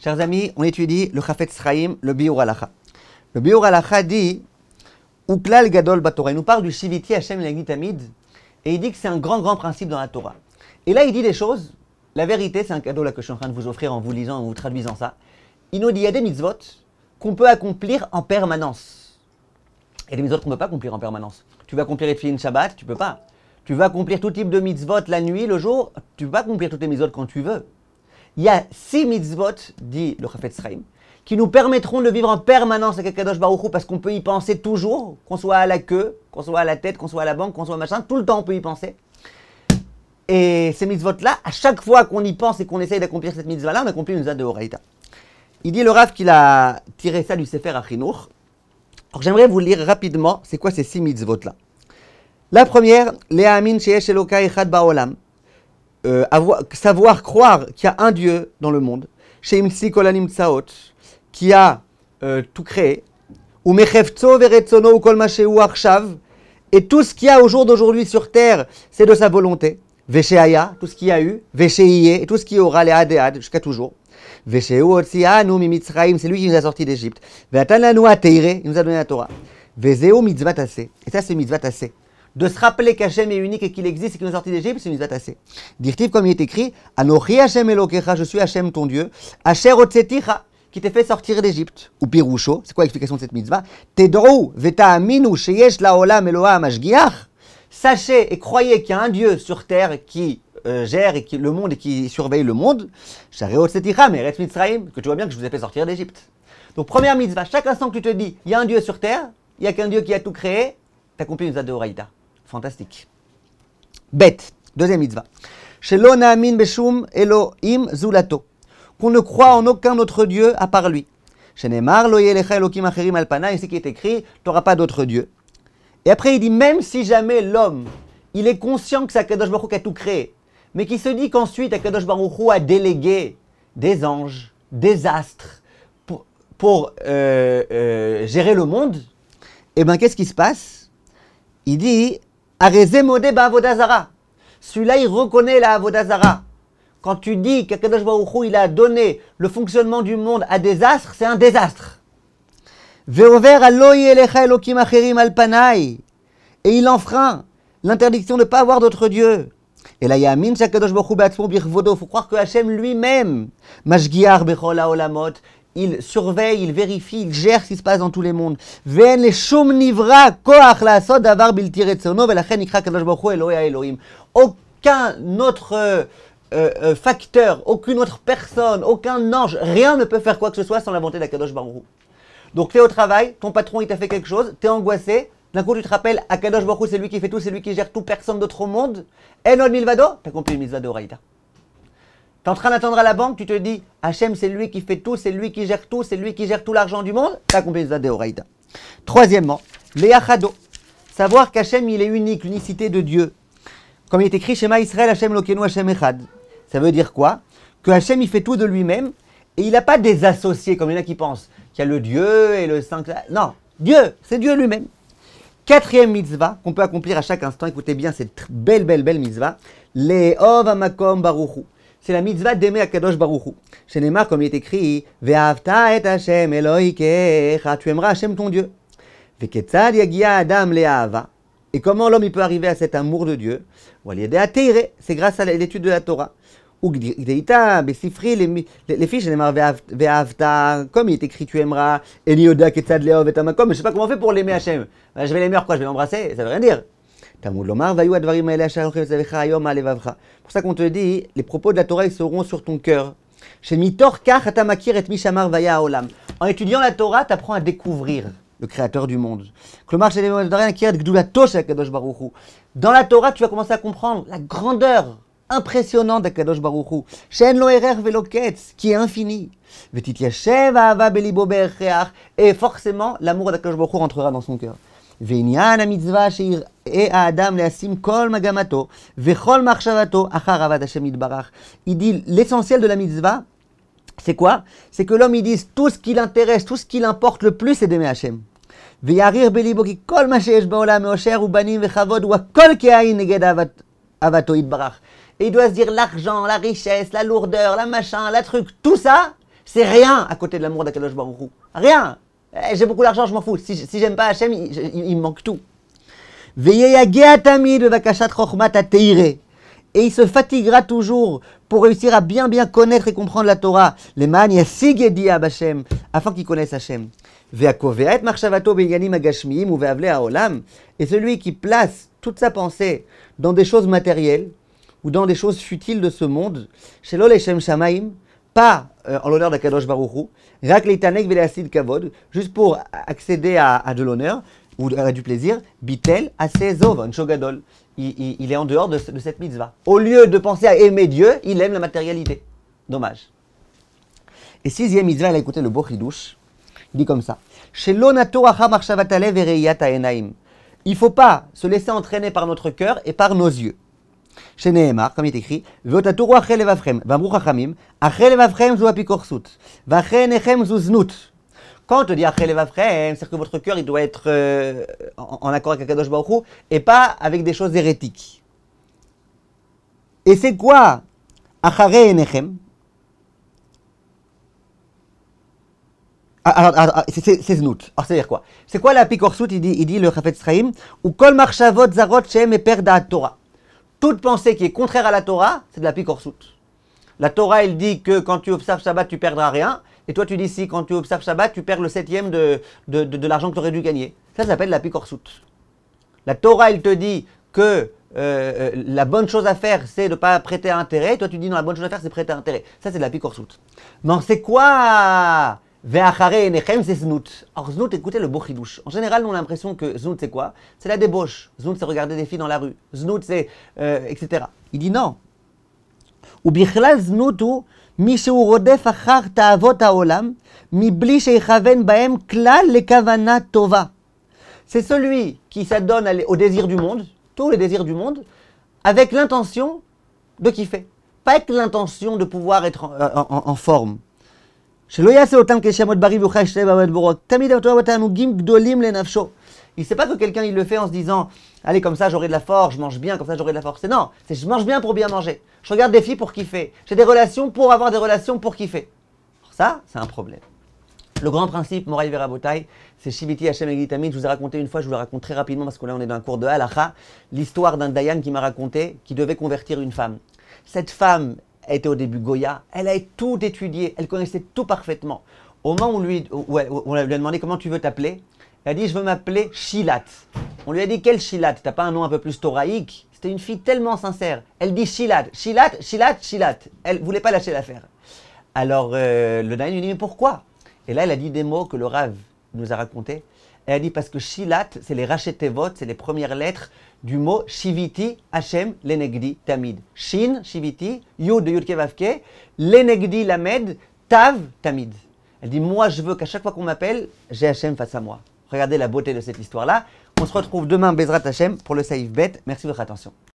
Chers amis, on étudie le Chafetz Chaim, le Biur Alacha. Le Biur Alacha dit Uklal Gadol Batora. Il nous parle du Shiviti Hashem Lagitamid et il dit que c'est un grand, grand principe dans la Torah. Et là, il dit des choses. La vérité, c'est un cadeau que je suis en train de vous offrir en vous lisant, en vous traduisant ça. Il nous dit il y a des mitzvot qu'on peut accomplir en permanence. Et des mitzvot qu'on ne peut pas accomplir en permanence. Tu vas accomplir les une Shabbat, tu peux pas. Tu vas accomplir tout type de mitzvot la nuit, le jour, tu vas accomplir toutes les mitzvot quand tu veux il y a six mitzvot, dit le Chafetz Chaim, qui nous permettront de vivre en permanence avec Kadosh Baruch parce qu'on peut y penser toujours, qu'on soit à la queue, qu'on soit à la tête, qu'on soit à la banque, qu'on soit machin, tout le temps on peut y penser. Et ces mitzvot-là, à chaque fois qu'on y pense et qu'on essaye d'accomplir cette mitzvah-là, on accomplit une mitzvah de Horaïta. Il dit le Rav qu'il a tiré ça du Sefer Achinour. Alors j'aimerais vous lire rapidement c'est quoi ces six mitzvot-là. La première, Léa Amin Sheyesh elokai Echad Baolam. Euh, avoir, savoir croire qu'il y a un Dieu dans le monde, qui a euh, tout créé, ou ou Arshav, et tout ce qu'il y a au jour d'aujourd'hui sur terre, c'est de sa volonté. Veshéaya, tout ce qu'il y a eu, Veshéié, et tout ce qui aura les Adéad jusqu'à toujours. Veshéou Otsianu c'est lui qui nous a sortis d'Égypte. a Ateire, il nous a donné la Torah. Vezeo Mitzvatase, et ça c'est Mitzvatase de se rappeler qu'Hachem est unique et qu'il existe et qu'il nous a sortis d'Égypte, c'est une mitzvah tassée. Dirtiv, comme il est écrit, Anochi Hachem Elokecha, je suis Hachem ton Dieu, Hacher Otseticha, qui t'a fait sortir d'Égypte. Ou Pirusho, c'est quoi l'explication de cette mitzvah Tedrou, Veta Aminu, Sheyesh Laolam Eloah Mashgiach. Sachez et croyez qu'il y a un Dieu sur terre qui euh, gère et qui, le monde et qui surveille le monde. Shareot mais « Mitzraim, que tu vois bien que je vous ai fait sortir d'Égypte. Donc première mitzvah, chaque instant que tu te dis, il y a un Dieu sur terre, il n'y a qu'un Dieu qui a tout créé, t'accomplis une mitzvah de Fantastique. Bête. Deuxième mitzvah. naamin Beshum Elohim Zulato. Qu'on ne croit en aucun autre Dieu à part lui. Shenemar Loyelecha Elohim Alpana. Ici qui est écrit, tu n'auras pas d'autre Dieu. Et après il dit, même si jamais l'homme, il est conscient que c'est Akadosh Baruch a tout créé, mais qui se dit qu'ensuite Akadosh Baruch a délégué des anges, des astres, pour, euh, euh, gérer le monde, et eh bien qu'est-ce qui se passe Il dit, celui-là, il reconnaît la Avodazara. Quand tu dis qu'Akadosh il a donné le fonctionnement du monde à des astres, c'est un désastre. Et il enfreint l'interdiction de ne pas avoir d'autre Dieu. Et là, il y a Min Shakadosh Birvodo. Il faut croire que Hachem lui-même, Mashgiar Bechola, Olamot, il surveille, il vérifie, il gère ce qui se passe dans tous les mondes. Aucun autre euh, euh, facteur, aucune autre personne, aucun ange, rien ne peut faire quoi que ce soit sans la volonté d'Akadosh Baruch Donc tu es au travail, ton patron il t'a fait quelque chose, tu es angoissé, d'un coup tu te rappelles, Akadosh Baruch c'est lui qui fait tout, c'est lui qui gère tout, personne d'autre au monde. Eh, non Milvado, t'as compris Milvado Raïta. T'es en train d'attendre à la banque, tu te dis Hachem, c'est lui qui fait tout, c'est lui qui gère tout, c'est lui qui gère tout l'argent du monde. T'as compris ça des Troisièmement, les Savoir qu'Hachem, il est unique, l'unicité de Dieu. Comme il est écrit Shema Israël, Hachem Lokenu, Hachem Echad. Ça veut dire quoi Que Hachem, il fait tout de lui-même et il n'a pas des associés comme il y en a qui pensent qu'il y a le Dieu et le Saint. Non, Dieu, c'est Dieu lui-même. Quatrième mitzvah qu'on peut accomplir à chaque instant, écoutez bien cette belle, belle, belle mitzvah, les Ovamakom Baruchu c'est la mitzvah d'aimer Akadosh Baruchou. Chez Neymar, comme il est écrit, Ve'avta et Hashem Eloikecha, tu aimeras Hashem ton Dieu. Ve'ketzad yagia Adam le'ava. Et comment l'homme il peut arriver à cet amour de Dieu C'est grâce à l'étude de la Torah. Ou Gdeita, Bessifri, les filles, chez Neymar, Ve'avta, comme il est écrit, tu aimeras Elioda Ketzad le'Av et Amakom. Je ne sais pas comment on fait pour l'aimer Hashem. Ben, je vais l'aimer, quoi Je vais l'embrasser Ça veut rien dire. Talmud Lomar, Vayu Advarim Yom Alevavcha. pour ça qu'on te dit, les propos de la Torah, ils seront sur ton cœur. Chez Mitor Atamakir et Mishamar Vaya Olam. En étudiant la Torah, tu apprends à découvrir le créateur du monde. Dans la Torah, tu vas commencer à comprendre la grandeur impressionnante d'Akadosh Baruchou. Shen Loerer Veloketz, qui est infini. Et forcément, l'amour d'Akadosh Baruchou rentrera dans son cœur. ועניין המצווה שיראה האדם להשים כל מגמתו וכל מחשבתו אחר עבד l'essentiel de la לסנסיאל דולה מצווה C'est quoi C'est que l'homme, il dise tout ce qui l'intéresse, tout ce qui l'importe le plus, c'est d'aimer Hachem. Ve'yarir belibo ki kol mashesh ba'olam e'osher u'banim ve'chavod u'akol ki'ayin neged avato yitbarach. Et il doit se dire l'argent, la richesse, la lourdeur, la machin, la truc, tout ça, c'est rien à côté de l'amour d'Akadosh Baruch Rien eh, j'ai beaucoup d'argent, je m'en fous. Si, si j'aime pas Hachem, il, il, il me manque tout. Et il se fatiguera toujours pour réussir à bien bien connaître et comprendre la Torah. Les ab Hachem » afin qu'il connaisse Hachem. Et celui qui place toute sa pensée dans des choses matérielles ou dans des choses futiles de ce monde, chez Shamaim, pas euh, en l'honneur d'Akadosh Baruchou, Kavod, juste pour accéder à, de l'honneur ou à du plaisir, Bitel Il, est en dehors de, cette mitzvah. Au lieu de penser à aimer Dieu, il aime la matérialité. Dommage. Et sixième mitzvah, elle a écouté le Bochidouche. Il dit comme ça. Il ne faut pas se laisser entraîner par notre cœur et par nos yeux. Chez comme il est écrit, Votaturu achel levavchem, vamru chachamim, achel levavchem zu apikorsut, zu znut. Quand on te dit achel levavchem, c'est que votre cœur, il doit être euh, en, accord avec Akadosh Baruch et pas avec des choses hérétiques. Et c'est quoi achare enechem ah, Alors, c'est Znout. Alors, c'est-à-dire quoi C'est quoi la il dit, il dit le Chafetz Chaim Ou kol marchavot zarot shem per da Torah toute pensée qui est contraire à la Torah, c'est de la picorsoute. La Torah, elle dit que quand tu observes Shabbat, tu perdras rien. Et toi, tu dis si, quand tu observes Shabbat, tu perds le septième de, l'argent que tu aurais dû gagner. Ça, ça s'appelle la picorsoute. La Torah, elle te dit que euh, euh, la bonne chose à faire, c'est de ne pas prêter à intérêt. Toi, tu dis non, la bonne chose à faire, c'est prêter à intérêt. Ça, c'est de la picorsoute. Non, c'est quoi c'est znout. Or, znout, écoutez le bochidouche. En général, on a l'impression que znout, c'est quoi C'est la débauche. Znout, c'est regarder des filles dans la rue. Znout, c'est. Euh, etc. Il dit non. Ou Znoutu, mishu rodef achar ta'avot ha'olam, mibli sheikhaven baem klal le tova. C'est celui qui s'adonne aux désirs du monde, tous les désirs du monde, avec l'intention de kiffer. Pas avec l'intention de pouvoir être en euh, forme. Il ne sait pas que quelqu'un il le fait en se disant Allez, comme ça j'aurai de la force, je mange bien, comme ça j'aurai de la force. C'est non, c'est je mange bien pour bien manger. Je regarde des filles pour kiffer. J'ai des relations pour avoir des relations pour kiffer. Alors ça, c'est un problème. Le grand principe, Moraï Verabotai, c'est Shiviti Hashem Egitamid. Je vous ai raconté une fois, je vous la raconte très rapidement parce que là on est dans un cours de halacha, l'histoire d'un Dayan qui m'a raconté qui devait convertir une femme. Cette femme, elle était au début Goya, elle avait tout étudié, elle connaissait tout parfaitement. Au moment où, lui, on lui a demandé comment tu veux t'appeler, elle a dit je veux m'appeler Shilat. On lui a dit quel Shilat T'as pas un nom un peu plus thoraïque C'était une fille tellement sincère. Elle dit Shilat, Shilat, Shilat, Shilat. Elle voulait pas lâcher l'affaire. Alors euh, le Naïn lui dit mais pourquoi Et là elle a dit des mots que le Rav nous a racontés. Et elle dit parce que Shilat, c'est les votes c'est les premières lettres du mot Shiviti Hashem Lenegdi Tamid. Shin, Shiviti, Yud de Yudkevavke, Lenegdi Lamed, Tav Tamid. Elle dit Moi, je veux qu'à chaque fois qu'on m'appelle, j'ai Hashem face à moi. Regardez la beauté de cette histoire-là. On se retrouve demain, Bezrat Hashem, pour le Saïf Bet. Merci de votre attention.